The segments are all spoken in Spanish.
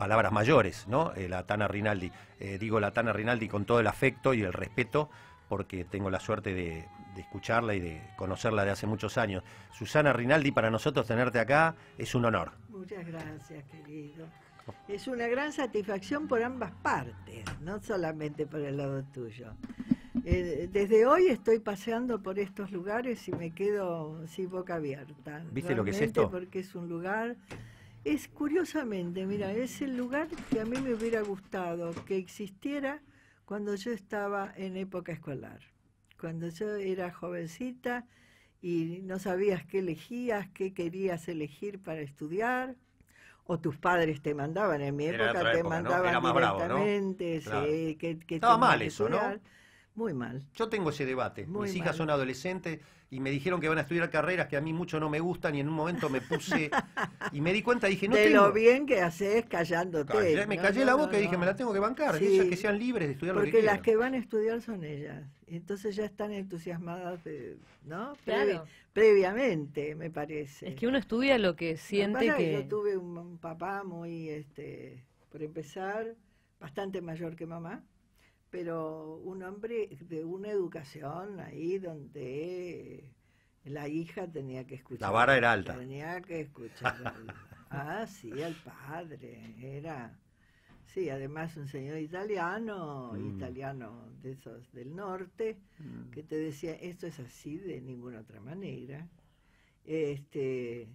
palabras mayores, ¿no? Eh, la Tana Rinaldi. Eh, digo la Tana Rinaldi con todo el afecto y el respeto, porque tengo la suerte de, escucharla y de conocerla de hace muchos años. Susana Rinaldi, para nosotros tenerte acá es un honor. Muchas gracias, querido. Es una gran satisfacción por ambas partes, no solamente por el lado tuyo. Eh, desde hoy estoy paseando por estos lugares y me quedo sin boca abierta. ¿Viste lo que es esto? Porque es un lugar es curiosamente, mira, es el lugar que a mí me hubiera gustado que existiera cuando yo estaba en época escolar, cuando yo era jovencita y no sabías qué elegías, qué querías elegir para estudiar, o tus padres te mandaban, en mi época, te mandaban directamente, que, estaba mal eso, ¿no? Muy mal. Yo tengo ese debate. Mis hijas son adolescentes y me dijeron que van a estudiar carreras que a mí mucho no me gustan y en un momento me puse y me di cuenta dije, no De lo bien que haces callándote. me callé la boca y dije, me la tengo que bancar, que sean libres de estudiar lo que las que van a estudiar son ellas. Entonces ya están entusiasmadas, de, ¿no? previamente, me parece. Es que uno estudia lo que siente que... Yo tuve un, un papá muy, este, por empezar, bastante mayor que mamá pero un hombre de una educación ahí donde la hija tenía que escuchar. La vara era alta. Tenía que escuchar. ah, sí, al padre. Era. Sí, además un señor italiano, mm. italiano de esos del norte, mm. que te decía, esto es así de ninguna otra manera. Este,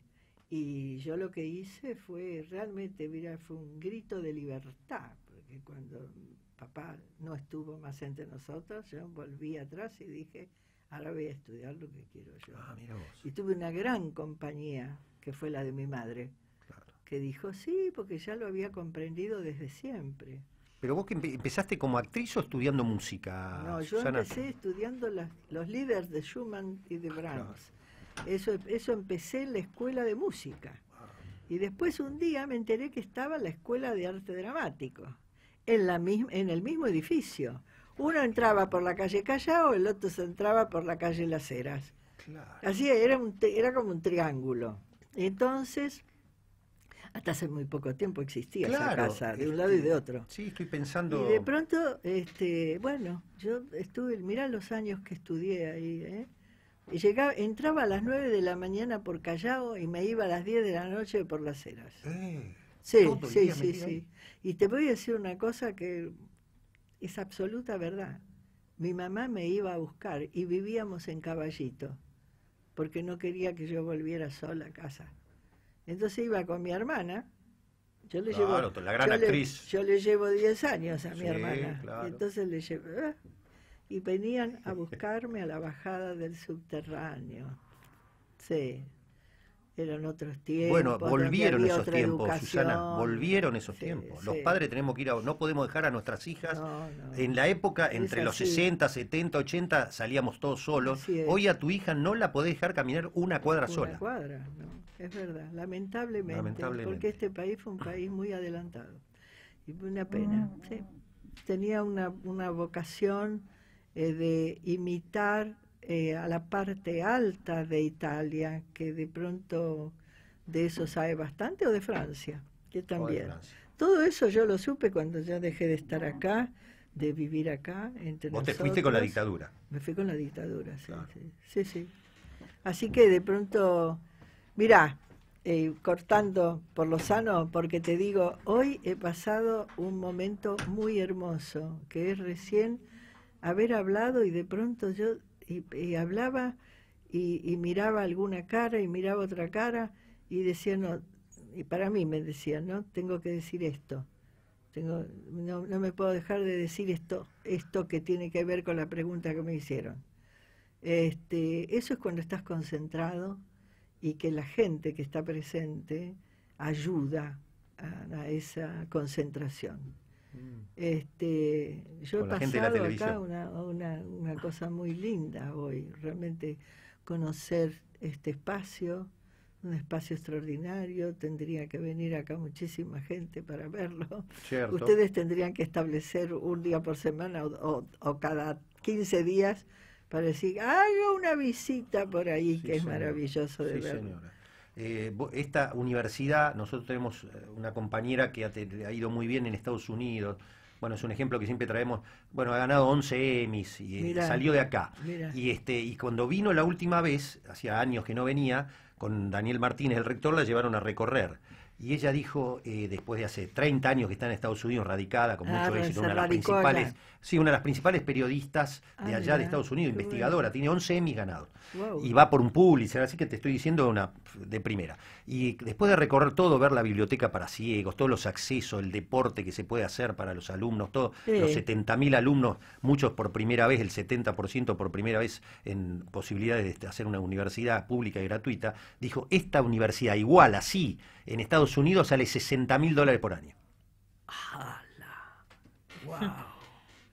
y yo lo que hice fue realmente, mira, fue un grito de libertad, porque cuando papá no estuvo más entre nosotros, yo volví atrás y dije, ahora voy a estudiar lo que quiero yo. Ah, y tuve una gran compañía, que fue la de mi madre, que dijo, sí, porque ya lo había comprendido desde siempre. Pero vos que empezaste como actriz o estudiando música. No, yo empecé estudiando los líderes de Schumann y de ah, Brahms. Eso, eso empecé en la escuela de música. Ah. Y después un día me enteré que estaba en la escuela de arte dramático en, la, en el mismo edificio. Uno entraba por la calle Callao, el otro se entraba por la calle Las Heras. Así era, un, era como un triángulo. Entonces, hasta hace muy poco tiempo existía esa casa, de un lado y este, de otro. Sí, estoy pensando. Y de pronto, este, bueno, yo estuve, mirá los años que estudié ahí, ¿eh? Y llegaba, entraba a las 9 de la mañana por Callao y me iba a las 10 de la noche por las Heras. Eh. Sí, sí, sí, sí. Y te voy a decir una cosa que es absoluta verdad. Mi mamá me iba a buscar y vivíamos en caballito, porque no quería que yo volviera sola a casa. Entonces iba con mi hermana. Yo le llevo, Le, 10 años a mi hermana. Entonces le llevo. ¿eh? Y venían a buscarme a la bajada del subterráneo. Sí, eran otros tiempos. Bueno, volvieron esos tiempos, Susana, volvieron esos tiempos. Los padres tenemos que ir a, no podemos dejar a nuestras hijas. En la época, entre los 60, 70, 80, salíamos todos solos. Hoy a tu hija no la podés dejar caminar una cuadra sola. Una cuadra, es verdad, lamentablemente, Porque este país fue un país muy adelantado. Y fue una pena, mm. Tenía una, vocación eh, de imitar eh, a la parte alta de Italia, que de pronto de eso sabe bastante, o de Francia, que también. Todo eso yo lo supe cuando ya dejé de estar acá, de vivir acá. Entre Vos te fuiste con la dictadura. Me fui con la dictadura, sí, sí, sí, Así que de pronto, mirá, eh, cortando por lo sano, porque te digo, hoy he pasado un momento muy hermoso, que es recién haber hablado y de pronto yo y, hablaba y, miraba alguna cara y miraba otra cara y decía, no, y para mí me decía, no, tengo que decir esto. no, me puedo dejar de decir esto, esto que tiene que ver con la pregunta que me hicieron. Este, eso es cuando estás concentrado y que la gente que está presente ayuda a esa concentración. Este, yo he pasado acá una, una, cosa muy linda hoy, realmente conocer este espacio, un espacio extraordinario, tendría que venir acá muchísima gente para verlo. Ustedes tendrían que establecer un día por semana o, cada 15 días para decir, haga una visita por ahí, que es maravilloso de sí, eh, esta universidad, nosotros tenemos eh, una compañera que ha, ido muy bien en Estados Unidos. Bueno, es un ejemplo que siempre traemos. Bueno, ha ganado 11 Emmys y eh, salió de acá. Y este y cuando vino la última vez, hacía años que no venía, con Daniel Martínez, el rector, la llevaron a recorrer. Y ella dijo, eh, después de hace 30 años que está en Estados Unidos, radicada, como ah, mucho una de las principales, sí, una de las principales periodistas de ah, allá de Estados Unidos, investigadora, tiene 11 Emmy ganados. Y va por un Pulitzer, así que te estoy diciendo una de primera. Y después de recorrer todo, ver la biblioteca para ciegos, todos los accesos, el deporte que se puede hacer para los alumnos, todos los 70.000 alumnos, muchos por primera vez, el 70% por primera vez en posibilidades de hacer una universidad pública y gratuita, dijo, esta universidad igual así en Estados Unidos sale 60 mil dólares por año. ¡Hala! ¡Wow!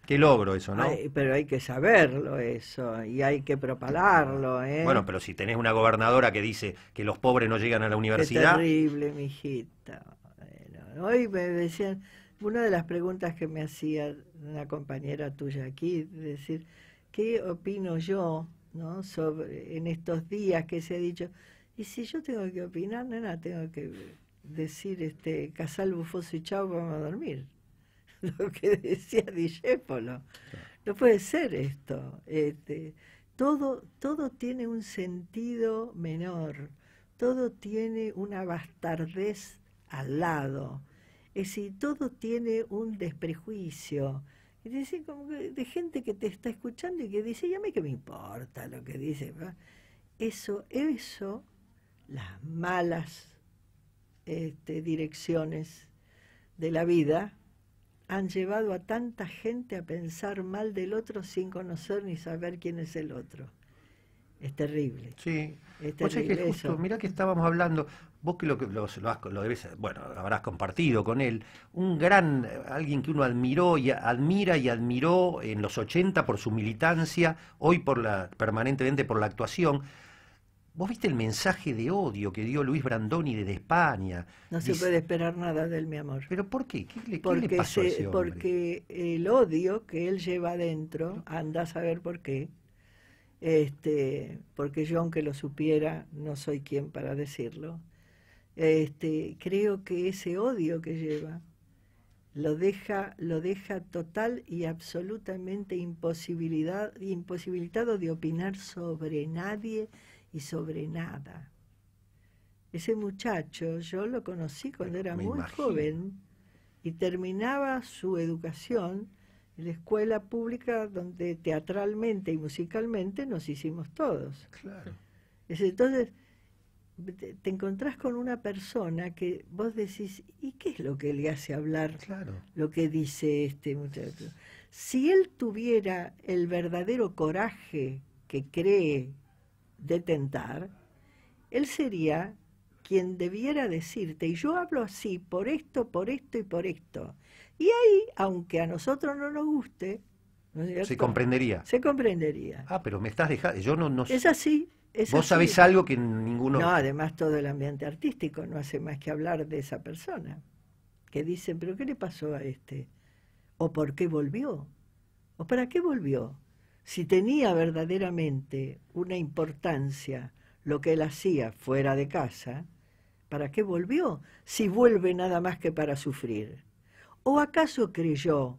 Qué logro eso, ¿no? pero hay que saberlo eso y hay que propalarlo. ¿eh? Bueno, pero si tenés una gobernadora que dice que los pobres no llegan a la universidad. Qué terrible, mijita. hoy me decían, una de las preguntas que me hacía una compañera tuya aquí, decir, ¿qué opino yo ¿no? sobre, en estos días que se ha dicho? Y si yo tengo que opinar, nena, tengo que decir, este, casal, bufoso y chao, vamos a dormir. Lo que decía Dijépolo No puede ser esto. Este, todo, todo tiene un sentido menor, todo tiene una bastardez al lado. Es decir, todo tiene un desprejuicio. Es decir, como de gente que te está escuchando y que dice, ya me que me importa lo que dice. Eso, eso, las malas este, direcciones de la vida han llevado a tanta gente a pensar mal del otro sin conocer ni saber quién es el otro. Es terrible. Sí. Es que mirá que estábamos hablando, vos que lo, lo, lo debes, bueno, lo habrás compartido con él, un gran, alguien que uno admiró y admira y admiró en los 80 por su militancia, hoy por la, permanentemente por la actuación, Vos viste el mensaje de odio que dio Luis Brandoni desde España. No se puede esperar nada de él, mi amor. ¿Pero por qué? ¿Qué le, porque, porque el odio que él lleva adentro, anda a saber por qué. Este, porque yo, aunque lo supiera, no soy quien para decirlo. Este, creo que ese odio que lleva lo deja, lo deja total y absolutamente imposibilidad, imposibilitado de opinar sobre nadie y sobre nada. Ese muchacho yo lo conocí cuando era muy joven y terminaba su educación en la escuela pública donde teatralmente y musicalmente nos hicimos todos. Claro. Entonces, te encontrás con una persona que vos decís, ¿y qué es lo que le hace hablar claro. lo que dice este muchacho? Si él tuviera el verdadero coraje que cree de tentar, él sería quien debiera decirte, y yo hablo así, por esto, por esto y por esto. Y ahí, aunque a nosotros no nos guste, se comprendería. Se comprendería. Ah, pero me estás dejando, yo no, no Es así. Vos algo que ninguno... No, además todo el ambiente artístico no hace más que hablar de esa persona, que dicen, pero ¿qué le pasó a este? ¿O por qué volvió? ¿O para qué volvió? Si tenía verdaderamente una importancia lo que él hacía fuera de casa, ¿para qué volvió si vuelve nada más que para sufrir? ¿O acaso creyó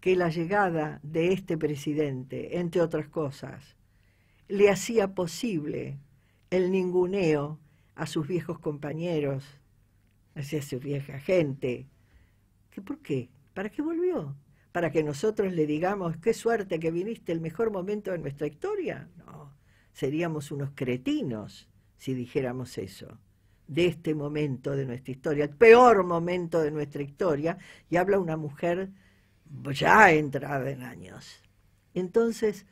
que la llegada de este presidente, entre otras cosas, le hacía posible el ninguneo a sus viejos compañeros, a su vieja gente? ¿Por qué? ¿Para qué volvió? para que nosotros le digamos, qué suerte que viniste, el mejor momento de nuestra historia. No, seríamos unos cretinos si dijéramos eso, de este momento de nuestra historia, el peor momento de nuestra historia, y habla una mujer ya entrada en años. Entonces,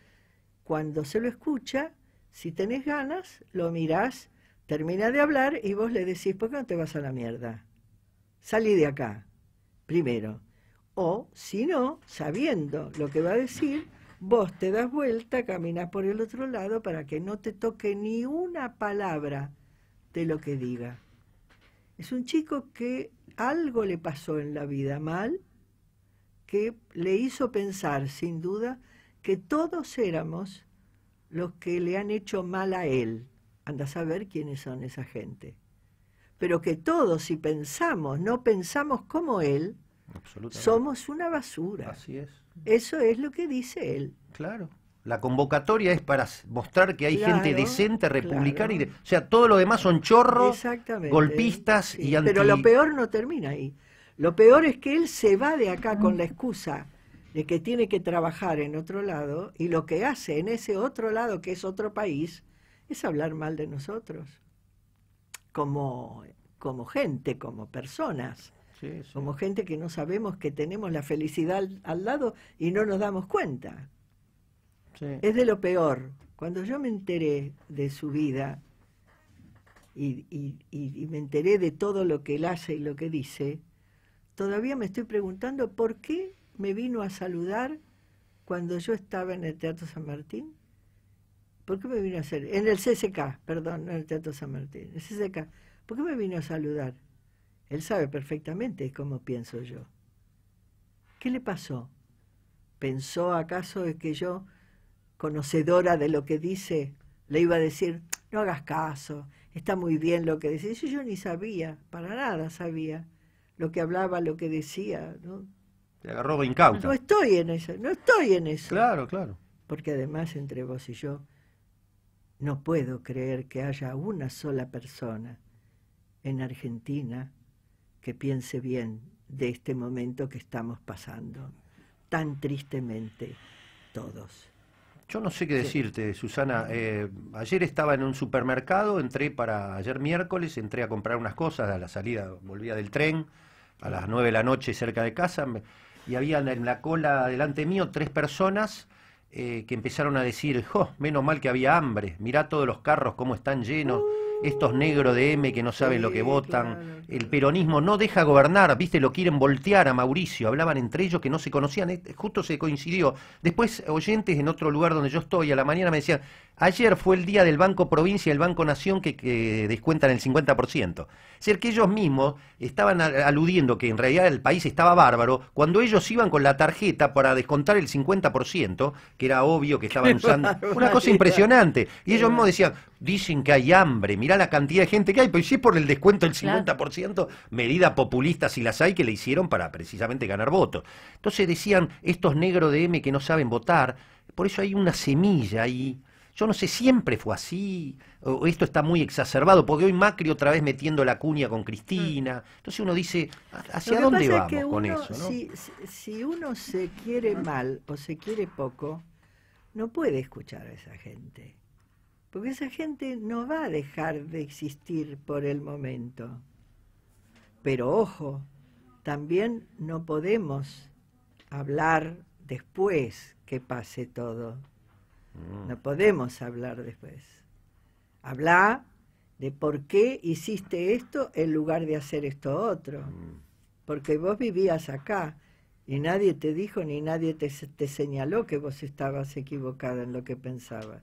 cuando se lo escucha, si tenés ganas, lo mirás, termina de hablar y vos le decís, ¿por qué no te vas a la mierda? Salí de acá, primero. O, si no, sabiendo lo que va a decir, vos te das vuelta, caminas por el otro lado para que no te toque ni una palabra de lo que diga. Es un chico que algo le pasó en la vida mal, que le hizo pensar, sin duda, que todos éramos los que le han hecho mal a él. Anda a saber quiénes son esa gente. Pero que todos, si pensamos, no pensamos como él, somos una basura. Eso es lo que dice él. Claro. La convocatoria es para mostrar que hay gente decente, republicana. Y o sea, todo lo demás son chorros, golpistas y Pero lo peor no termina ahí. Lo peor es que él se va de acá con la excusa de que tiene que trabajar en otro lado y lo que hace en ese otro lado, que es otro país, es hablar mal de nosotros, como, como gente, como personas. Como gente que no sabemos que tenemos la felicidad al, lado y no nos damos cuenta. Es de lo peor. Cuando yo me enteré de su vida y, me enteré de todo lo que él hace y lo que dice, todavía me estoy preguntando por qué me vino a saludar cuando yo estaba en el Teatro San Martín. ¿Por qué me vino a hacer? En el CSK, perdón, no en el Teatro San Martín, el ¿Por qué me vino a saludar? Él sabe perfectamente cómo pienso yo. ¿Qué le pasó? ¿Pensó acaso que yo, conocedora de lo que dice, le iba a decir, no hagas caso, está muy bien lo que dice? yo ni sabía, para nada sabía lo que hablaba, lo que decía. Te agarró incauta. No estoy en eso, no estoy en eso. Claro, claro. Porque además entre vos y yo no puedo creer que haya una sola persona en Argentina que piense bien de este momento que estamos pasando, tan tristemente todos. Yo no sé qué decirte, Susana. Eh, ayer estaba en un supermercado, entré para ayer miércoles, entré a comprar unas cosas a la salida, volvía del tren a las nueve de la noche cerca de casa, y había en la cola delante mío tres personas eh, que empezaron a decir, jo, menos mal que había hambre, mirá todos los carros cómo están llenos. Uh estos negros de M que no saben lo que votan, el peronismo no deja gobernar, viste, lo quieren voltear a Mauricio, hablaban entre ellos que no se conocían, eh, justo se coincidió. Después oyentes en otro lugar donde yo estoy a la mañana me decían, ayer fue el día del Banco Provincia y el Banco Nación que, descuentan el 50%. Es decir, que ellos mismos estaban aludiendo que en realidad el país estaba bárbaro cuando ellos iban con la tarjeta para descontar el 50%, que era obvio que estaban usando, una cosa impresionante. Y ellos mismos decían, dicen que hay hambre, mirá la cantidad de gente que hay, pero pues si es por el descuento del 50%, medida populista si las hay que le hicieron para precisamente ganar votos. Entonces decían, estos negros de M que no saben votar, por eso hay una semilla ahí. Yo no sé, siempre fue así, o esto está muy exacerbado, porque hoy Macri otra vez metiendo la cuña con Cristina. Mm. Entonces uno dice, ¿hacia dónde vamos con eso? si uno se quiere mal o se quiere poco, no puede escuchar a esa gente porque esa gente no va a dejar de existir por el momento. Pero ojo, también no podemos hablar después que pase todo. Mm. No podemos hablar después. Habla de por qué hiciste esto en lugar de hacer esto otro. Mm. Porque vos vivías acá y nadie te dijo ni nadie te, te señaló que vos estabas equivocada en lo que pensabas.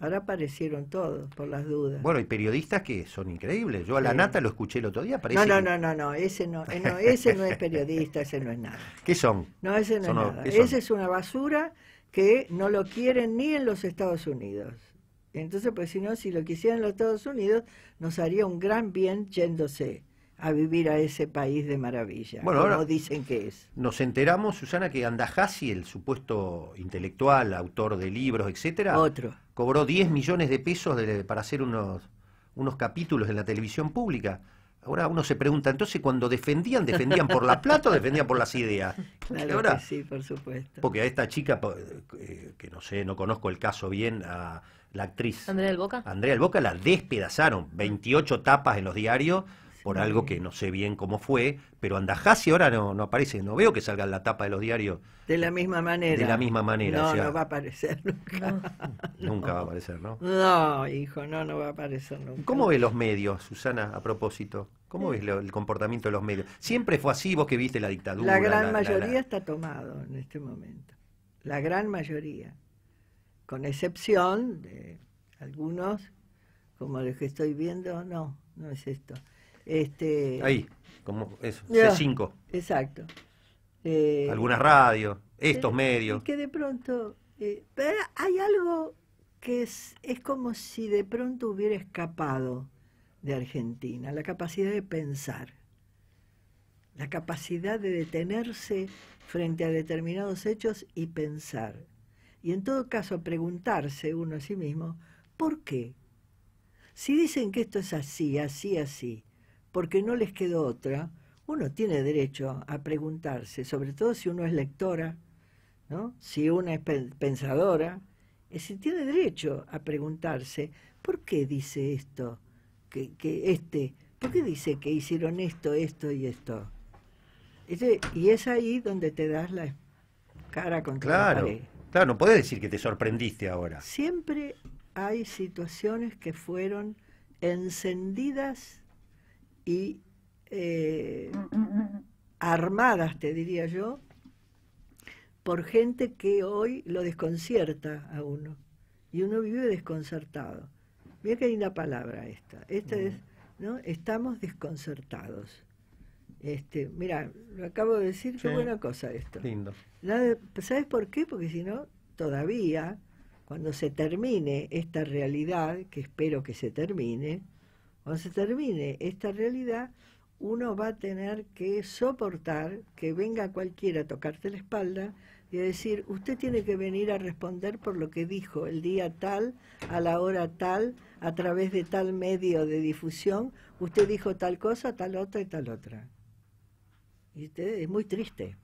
Ahora aparecieron todos, por las dudas. Bueno, y periodistas que son increíbles. Yo a la nata lo escuché el otro día. Parece no, no, no, no, ese eh, no, ese no es periodista, ese no es nada. ¿Qué son? No, ese no es nada. Ese es una basura que no lo quieren ni en los Estados Unidos. Entonces, pues si no, si lo quisieran los Estados Unidos, nos haría un gran bien yéndose a vivir a ese país de maravilla. Bueno, ahora dicen que es. Nos enteramos, Susana, que Andajasi, el supuesto intelectual, autor de libros, etcétera, cobró 10 millones de pesos para hacer unos, capítulos en la televisión pública. Ahora uno se pregunta, entonces cuando defendían, ¿defendían por la plata o defendían por las ideas? sí, por supuesto. Porque a esta chica, eh, que no sé, no conozco el caso bien, a la actriz... Andrea del Boca. Andrea del Boca la despedazaron, 28 tapas en los diarios, por algo que no sé bien cómo fue, pero Andajasi ahora no, no aparece, no veo que salga en la tapa de los diarios. De la misma manera. De la misma manera. No, no va a aparecer nunca. Nunca va a aparecer, ¿no? No, hijo, no, no va a aparecer nunca. ¿Cómo ves los medios, Susana, a propósito? ¿Cómo eh. ves el comportamiento de los medios? Siempre fue así, vos que viste la dictadura. La gran mayoría está tomado en este momento. La gran mayoría. Con excepción de algunos, como los que estoy viendo, no, no es esto. Este, Ahí, como eso, C5. Exacto. Eh, Algunas radios, estos eh, medios. que de pronto, eh, hay algo que es, es como si de pronto hubiera escapado de Argentina, la capacidad de pensar, la capacidad de detenerse frente a determinados hechos y pensar. Y en todo caso preguntarse uno a sí mismo, ¿por qué? Si dicen que esto es así, así, así, porque no les quedó otra, uno tiene derecho a preguntarse, sobre todo si uno es lectora, ¿no? si una es pensadora, eh, si tiene derecho a preguntarse, ¿por qué dice esto? Que, que este, ¿por qué dice que hicieron esto, esto y esto? Este, y es ahí donde te das la cara con claro, Claro, no puedes decir que te sorprendiste ahora. Siempre hay situaciones que fueron encendidas y eh, armadas, te diría yo, por gente que hoy lo desconcierta a uno. Y uno vive desconcertado. Mira qué linda palabra esta. Esta mm. es, ¿no? Estamos desconcertados. Este, mira, lo acabo de decir, qué buena cosa esto. Lindo. ¿Sabes por qué? Porque si no, todavía, cuando se termine esta realidad, que espero que se termine, cuando se termine esta realidad, uno va a tener que soportar que venga cualquiera a tocarte la espalda y a decir, usted tiene que venir a responder por lo que dijo el día tal, a la hora tal, a través de tal medio de difusión, usted dijo tal cosa, tal otra y tal otra. Y usted, es muy triste.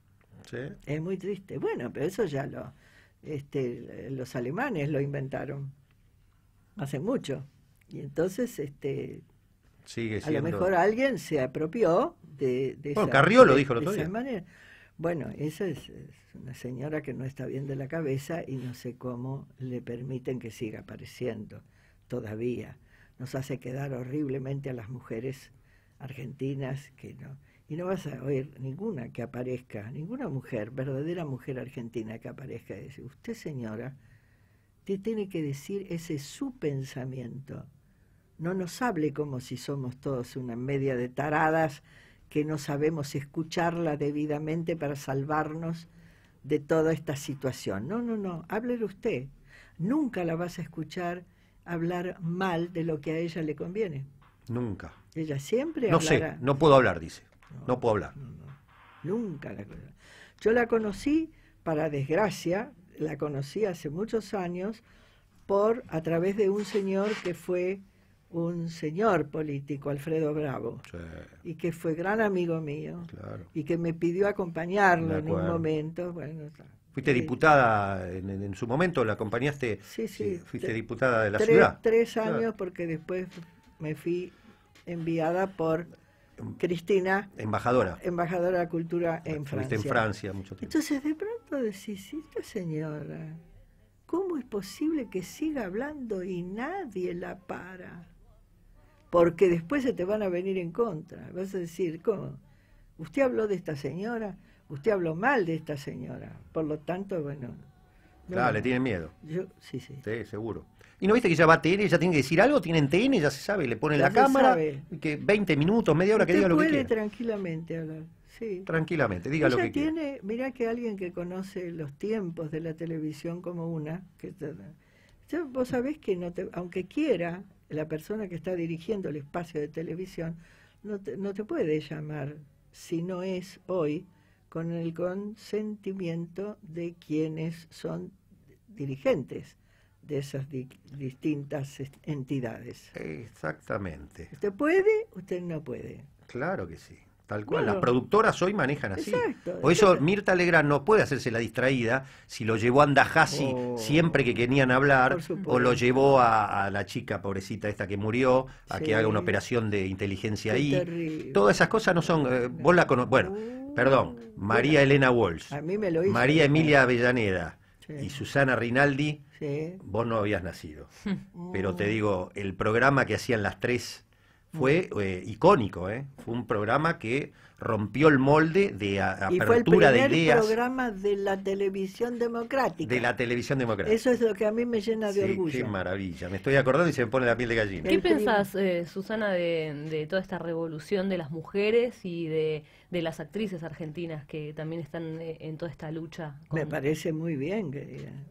Es muy triste. Bueno, pero eso ya lo, este, los alemanes lo inventaron hace mucho. Y entonces, este, Sigue A lo mejor alguien se apropió de, Carrió lo dijo manera. Bueno, esa es, una señora que no está bien de la cabeza y no sé cómo le permiten que siga apareciendo todavía. Nos hace quedar horriblemente a las mujeres argentinas que no. Y no vas a oír ninguna que aparezca, ninguna mujer, verdadera mujer argentina que aparezca y dice, usted señora, te tiene que decir ese su pensamiento no nos hable como si somos todos una media de taradas que no sabemos escucharla debidamente para salvarnos de toda esta situación. No, no, no, háblele usted. Nunca la vas a escuchar hablar mal de lo que a ella le conviene. Nunca. Ella siempre No sé, no puedo hablar, dice. No, puedo hablar. Nunca la Yo la conocí, para desgracia, la conocí hace muchos años por a través de un señor que fue un señor político, Alfredo Bravo, y que fue gran amigo mío, y que me pidió acompañarlo en un momento. Fuiste diputada en, su momento, la acompañaste, fuiste diputada de la ciudad. Tres años porque después me fui enviada por em, Cristina. Embajadora. Embajadora de Cultura en Francia. en Francia mucho tiempo. Entonces de pronto decís, señora, ¿cómo es posible que siga hablando y nadie la para? porque después se te van a venir en contra. Vas a decir, ¿cómo? Usted habló de esta señora, usted habló mal de esta señora, por lo tanto, bueno. claro, le tienen miedo. Yo, sí, sí. Sí, seguro. ¿Y no viste que ya va a TN, ya tiene que decir algo? Tienen TN, ya se sabe, le ponen la cámara, sabe. que 20 minutos, media hora, que diga lo que quiera. puede tranquilamente hablar, sí. Tranquilamente, diga lo que tiene, quiera. Mirá que alguien que conoce los tiempos de la televisión como una, que, vos sabés que no te, aunque quiera, la persona que está dirigiendo el espacio de televisión no te, no te puede llamar si no es hoy con el consentimiento de quienes son dirigentes de esas distintas entidades. Exactamente. ¿Usted puede? ¿Usted no puede? Claro que sí. Tal cual, las productoras hoy manejan así. Por eso Mirta Legrand no puede hacerse la distraída si lo llevó a Andajasi oh. siempre que querían hablar, o lo llevó a, la chica pobrecita esta que murió, a que haga una operación de inteligencia ahí. Todas esas cosas no son... Eh, vos la Bueno, uh, perdón, María Elena Walsh, María Emilia Avellaneda y Susana Rinaldi, vos no habías nacido. pero te mm. digo, el programa que hacían las tres fue eh, icónico, ¿eh? fue un programa que rompió el molde de ideas. y fue el de programa de la televisión democrática. De la televisión democrática. Eso es lo que a mí me llena de orgullo. Qué maravilla, me estoy acordando y se me pone la piel de gallina. ¿Qué pensás, eh, Susana, de, toda esta revolución de las mujeres y de, las actrices argentinas que también están eh, en toda esta lucha? Me parece muy bien,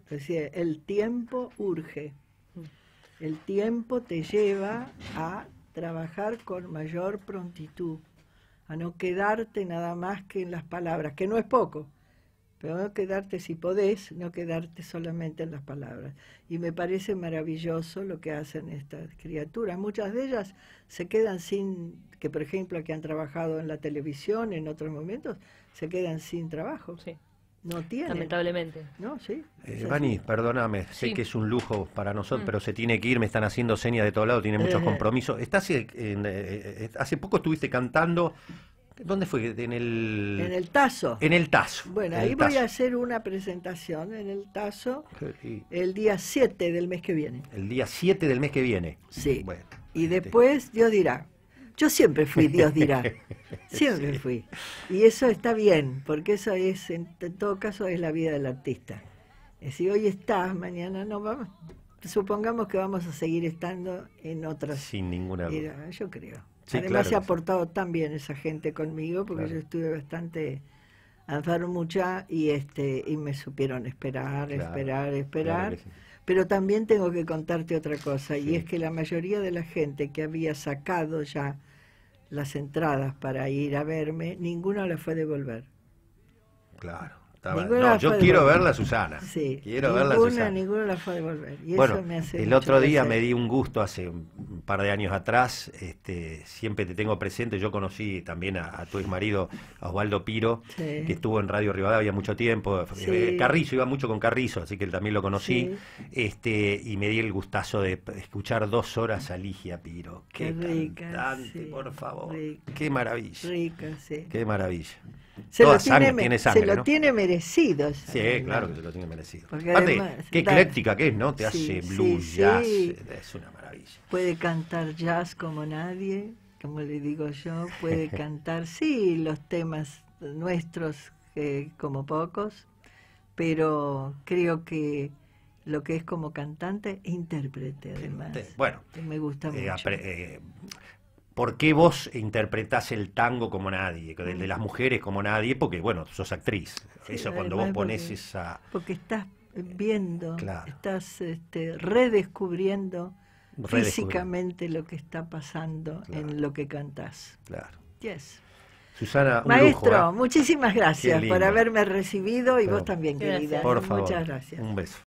el tiempo urge. Mm. El tiempo te lleva a trabajar con mayor prontitud, a no quedarte nada más que en las palabras, que no es poco, pero no quedarte si podés, no quedarte solamente en las palabras. Y me parece maravilloso lo que hacen estas criaturas. Muchas de ellas se quedan sin, que por ejemplo que han trabajado en la televisión en otros momentos, se quedan sin trabajo. Sí. No tiene. Lamentablemente. No, sí. Eh, Vani, perdóname, sé que es un lujo para nosotros, mm. pero se tiene que ir, me están haciendo señas de todo lado, tiene muchos eh. compromisos. Estás eh, hace poco estuviste cantando. ¿Dónde fue? En el... Tazo. En el Tazo. Bueno, ahí voy a hacer una presentación en el Tazo el día 7 del mes que viene. El día 7 del mes que viene. Sí. y este. después Dios dirá, yo siempre fui, Dios dirá. Siempre fui. Y eso está bien, porque eso es, en todo caso, es la vida del artista. Eh, si hoy estás, mañana no vamos. Supongamos que vamos a seguir estando en otras. Sin ninguna duda. Yo creo. Además se ha portado tan bien esa gente conmigo porque yo estuve bastante mucha y este y me supieron esperar, esperar, esperar. Pero también tengo que contarte otra cosa, y es que la mayoría de la gente que había sacado ya las entradas para ir a verme, ninguna la fue a devolver. Claro no, yo quiero verla Susana. Sí, quiero ninguna, Ninguna la fue devolver. el otro día me di un gusto hace un par de años atrás. Este, siempre te tengo presente. Yo conocí también a, tu ex marido, Osvaldo Piro, que estuvo en Radio Rivadavia mucho tiempo. Eh, eh, Carrizo, iba mucho con Carrizo, así que él también lo conocí. Este, y me di el gustazo de escuchar dos horas a Ligia Piro. Qué, cantante, por favor. Qué maravilla. Qué maravilla se lo tiene, Se lo tiene merecido. sí, claro que se lo tiene merecido. Aparte, qué ecléctica que es, ¿no? Te hace blues, jazz, es una maravilla. Puede cantar jazz como nadie, como le digo yo, puede cantar, sí, los temas nuestros que eh, como pocos, pero creo que lo que es como cantante, intérprete además. Bueno, me gusta eh, mucho. Eh, ¿Por qué vos interpretás el tango como nadie? de las mujeres como nadie, porque bueno, sos actriz. Eso eh, cuando vos pones esa... Porque estás viendo, estás este, redescubriendo, físicamente lo que está pasando en lo que cantás. Claro. Yes. Susana, un Maestro, ¿eh? muchísimas gracias por haberme recibido y vos también, querida. Por favor. Muchas gracias. Un beso.